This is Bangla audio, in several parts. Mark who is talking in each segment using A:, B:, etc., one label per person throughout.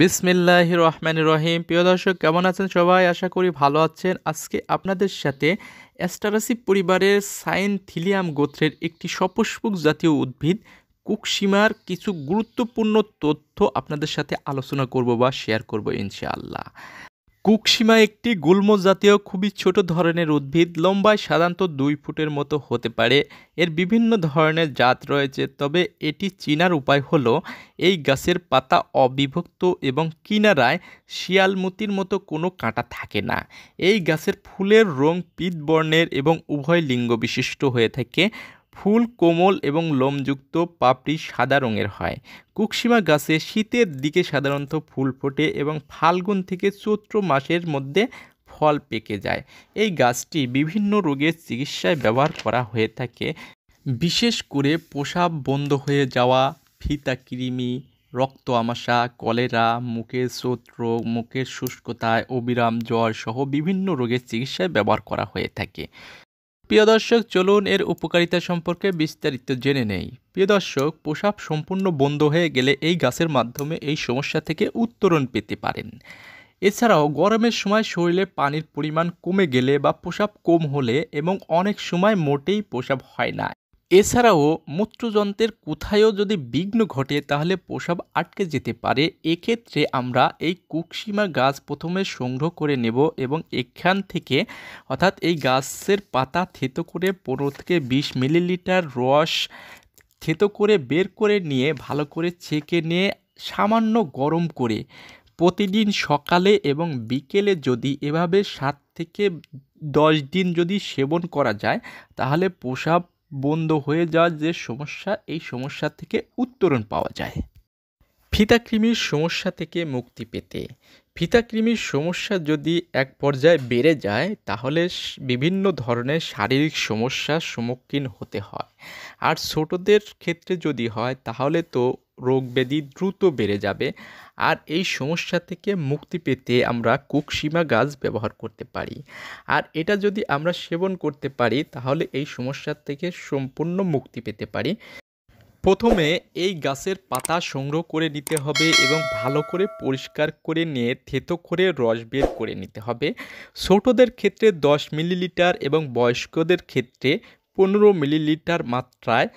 A: বিসমিল্লাহ রহমান রহিম প্রিয় দর্শক কেমন আছেন সবাই আশা করি ভালো আছেন আজকে আপনাদের সাথে অ্যাস্টারাসি পরিবারের সাইনথিলিয়াম গোত্রের একটি সপুষ্পক জাতীয় উদ্ভিদ কুকসীমার কিছু গুরুত্বপূর্ণ তথ্য আপনাদের সাথে আলোচনা করব বা শেয়ার করব ইনশাআল্লাহ কুকসীমা একটি গুল্ম জাতীয় খুবই ছোট ধরনের উদ্ভিদ লম্বায় সাধারণত দুই ফুটের মতো হতে পারে এর বিভিন্ন ধরনের জাত রয়েছে তবে এটি চিনার উপায় হলো এই গাছের পাতা অবিভক্ত এবং কিনারায় শিয়ালমতির মতো কোনো কাঁটা থাকে না এই গাছের ফুলের রং পিত বর্ণের এবং উভয় লিঙ্গ বিশিষ্ট হয়ে থাকে ফুল কোমল এবং লোমযুক্ত পাপড়ি সাদা রঙের হয় কুকসিমা গাছে শীতের দিকে সাধারণত ফুল ফোটে এবং ফাল্গুন থেকে চৈত্র মাসের মধ্যে ফল পেকে যায় এই গাছটি বিভিন্ন রোগের চিকিৎসায় ব্যবহার করা হয়ে থাকে বিশেষ করে পোশাব বন্ধ হয়ে যাওয়া ফিতা কৃমি রক্ত আমাশা কলেরা মুখের রোগ মুখের শুষ্কতায় অবিরাম জ্বর সহ বিভিন্ন রোগের চিকিৎসায় ব্যবহার করা হয়ে থাকে প্রিয় দর্শক চলুন এর উপকারিতা সম্পর্কে বিস্তারিত জেনে নেই প্রিয় দর্শক পোশাক সম্পূর্ণ বন্ধ হয়ে গেলে এই গাছের মাধ্যমে এই সমস্যা থেকে উত্তরণ পেতে পারেন এছাড়াও গরমের সময় শরীরে পানির পরিমাণ কমে গেলে বা প্রসাব কম হলে এবং অনেক সময় মোটেই প্রসাব হয় না এছাড়াও মূত্রযন্ত্রের কোথায়ও যদি বিঘ্ন ঘটে তাহলে প্রসাব আটকে যেতে পারে এক্ষেত্রে আমরা এই কুকসীমা গাছ প্রথমে সংগ্রহ করে নেব এবং এখান থেকে অর্থাৎ এই গাছের পাতা থেতো করে পনেরো থেকে বিশ মিলিলিটার রস থেতো করে বের করে নিয়ে ভালো করে ছেঁকে নিয়ে সামান্য গরম করে প্রতিদিন সকালে এবং বিকেলে যদি এভাবে সাত থেকে দশ দিন যদি সেবন করা যায় তাহলে প্রসাব বন্ধ হয়ে যাওয়ার যে সমস্যা এই সমস্যা থেকে উত্তরণ পাওয়া যায় ফিতাকৃমির সমস্যা থেকে মুক্তি পেতে ফিতাকৃমির সমস্যা যদি এক পর্যায়ে বেড়ে যায় তাহলে বিভিন্ন ধরনের শারীরিক সমস্যার সম্মুখীন হতে হয় আর ছোটদের ক্ষেত্রে যদি হয় তাহলে তো রোগ ব্যাধি দ্রুত বেড়ে যাবে আর এই সমস্যা থেকে মুক্তি পেতে আমরা কুকসীমা গাছ ব্যবহার করতে পারি আর এটা যদি আমরা সেবন করতে পারি তাহলে এই সমস্যা থেকে সম্পূর্ণ মুক্তি পেতে পারি প্রথমে এই গাছের পাতা সংগ্রহ করে নিতে হবে এবং ভালো করে পরিষ্কার করে নিয়ে থেতো করে রস বের করে নিতে হবে ছোটদের ক্ষেত্রে 10 মিলিলিটার এবং বয়স্কদের ক্ষেত্রে পনেরো মিলিলিটার মাত্রায়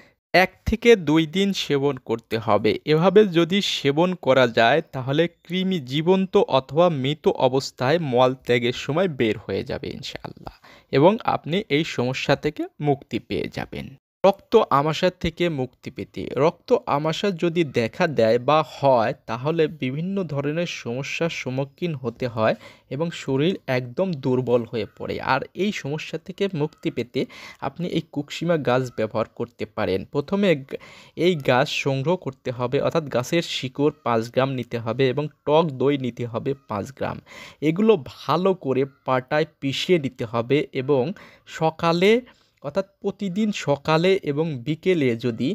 A: এক থেকে দুই দিন সেবন করতে হবে এভাবে যদি সেবন করা যায় তাহলে কৃমি জীবন্ত অথবা মৃত অবস্থায় মল ত্যাগের সময় বের হয়ে যাবে ইনশাআল্লাহ এবং আপনি এই সমস্যা থেকে মুক্তি পেয়ে যাবেন রক্ত আমাশার থেকে মুক্তি পেতে রক্ত আমাশা যদি দেখা দেয় বা হয় তাহলে বিভিন্ন ধরনের সমস্যার সম্মুখীন হতে হয় এবং শরীর একদম দুর্বল হয়ে পড়ে আর এই সমস্যা থেকে মুক্তি পেতে আপনি এই কুকসিমা গাছ ব্যবহার করতে পারেন প্রথমে এই গাছ সংগ্রহ করতে হবে অর্থাৎ গাছের শিকড় পাঁচ গ্রাম নিতে হবে এবং টক দই নিতে হবে পাঁচ গ্রাম এগুলো ভালো করে পাটায় পিষিয়ে নিতে হবে এবং সকালে অর্থাৎ প্রতিদিন সকালে এবং বিকেলে যদি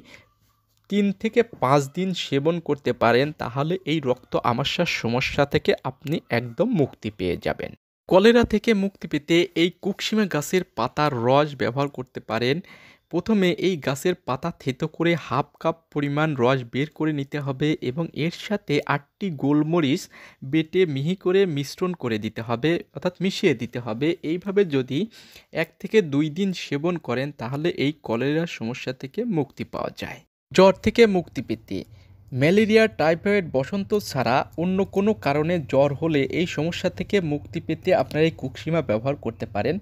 A: তিন থেকে পাঁচ দিন সেবন করতে পারেন তাহলে এই রক্ত আমাশার সমস্যা থেকে আপনি একদম মুক্তি পেয়ে যাবেন কলেরা থেকে মুক্তি পেতে এই কুকসিমা গাছের পাতার রস ব্যবহার করতে পারেন প্রথমে এই গাছের পাতা থেতো করে হাফ কাপ পরিমাণ রস বের করে নিতে হবে এবং এর সাথে আটটি গোলমরিচ বেটে মিহি করে মিশ্রণ করে দিতে হবে অর্থাৎ মিশিয়ে দিতে হবে এইভাবে যদি এক থেকে দুই দিন সেবন করেন তাহলে এই কলেরার সমস্যা থেকে মুক্তি পাওয়া যায় জ্বর থেকে মুক্তি পেতে ম্যালেরিয়া টাইফয়েড বসন্ত ছাড়া অন্য কোনো কারণে জ্বর হলে এই সমস্যা থেকে মুক্তি পেতে আপনারা এই কুকসিমা ব্যবহার করতে পারেন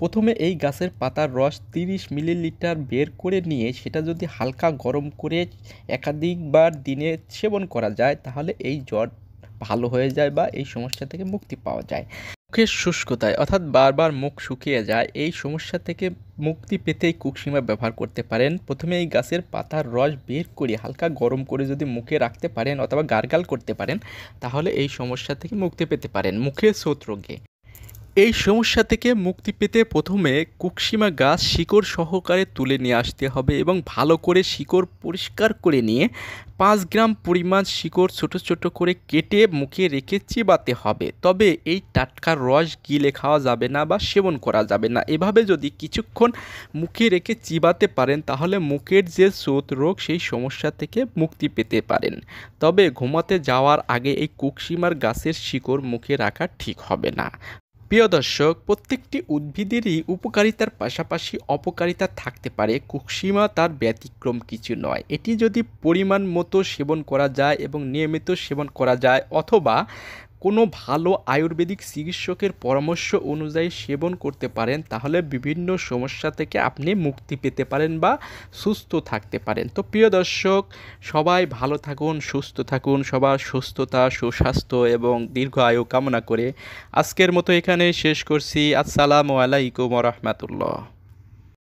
A: প্রথমে এই গাছের পাতার রস তিরিশ মিলিলিটার বের করে নিয়ে সেটা যদি হালকা গরম করে একাধিকবার দিনে সেবন করা যায় তাহলে এই জ্বর ভালো হয়ে যায় বা এই সমস্যা থেকে মুক্তি পাওয়া যায় মুখের শুষ্কতায় অর্থাৎ বারবার মুখ শুকিয়ে যায় এই সমস্যা থেকে মুক্তি পেতেই কুকসিমা ব্যবহার করতে পারেন প্রথমে এই গাছের পাতার রস বের করে হালকা গরম করে যদি মুখে রাখতে পারেন অথবা গার্গাল করতে পারেন তাহলে এই সমস্যা থেকে মুক্তি পেতে পারেন মুখের স্রোত রোগে এই সমস্যা থেকে মুক্তি পেতে প্রথমে কুকসিমা গাছ শিকড় সহকারে তুলে নিয়ে আসতে হবে এবং ভালো করে শিকড় পরিষ্কার করে নিয়ে পাঁচ গ্রাম পরিমাণ শিকড় ছোট ছোট করে কেটে মুখে রেখে চিবাতে হবে তবে এই টাটকা রস গিলে খাওয়া যাবে না বা সেবন করা যাবে না এভাবে যদি কিছুক্ষণ মুখে রেখে চিবাতে পারেন তাহলে মুখের যে স্রোত রোগ সেই সমস্যা থেকে মুক্তি পেতে পারেন তবে ঘুমাতে যাওয়ার আগে এই কুকসিমার গাছের শিকড় মুখে রাখা ঠিক হবে না প্রিয় প্রত্যেকটি উদ্ভিদেরই উপকারিতার পাশাপাশি অপকারিতা থাকতে পারে কুকসীমা তার ব্যতিক্রম কিছু নয় এটি যদি পরিমাণ মতো সেবন করা যায় এবং নিয়মিত সেবন করা যায় অথবা কোনো ভালো আয়ুর্বেদিক চিকিৎসকের পরামর্শ অনুযায়ী সেবন করতে পারেন তাহলে বিভিন্ন সমস্যা থেকে আপনি মুক্তি পেতে পারেন বা সুস্থ থাকতে পারেন তো প্রিয় দর্শক সবাই ভালো থাকুন সুস্থ থাকুন সবার সুস্থতা সুস্বাস্থ্য এবং দীর্ঘ আয়ু কামনা করে আজকের মতো এখানে শেষ করছি আসসালামু আলাইকুম রহমতুল্লাহ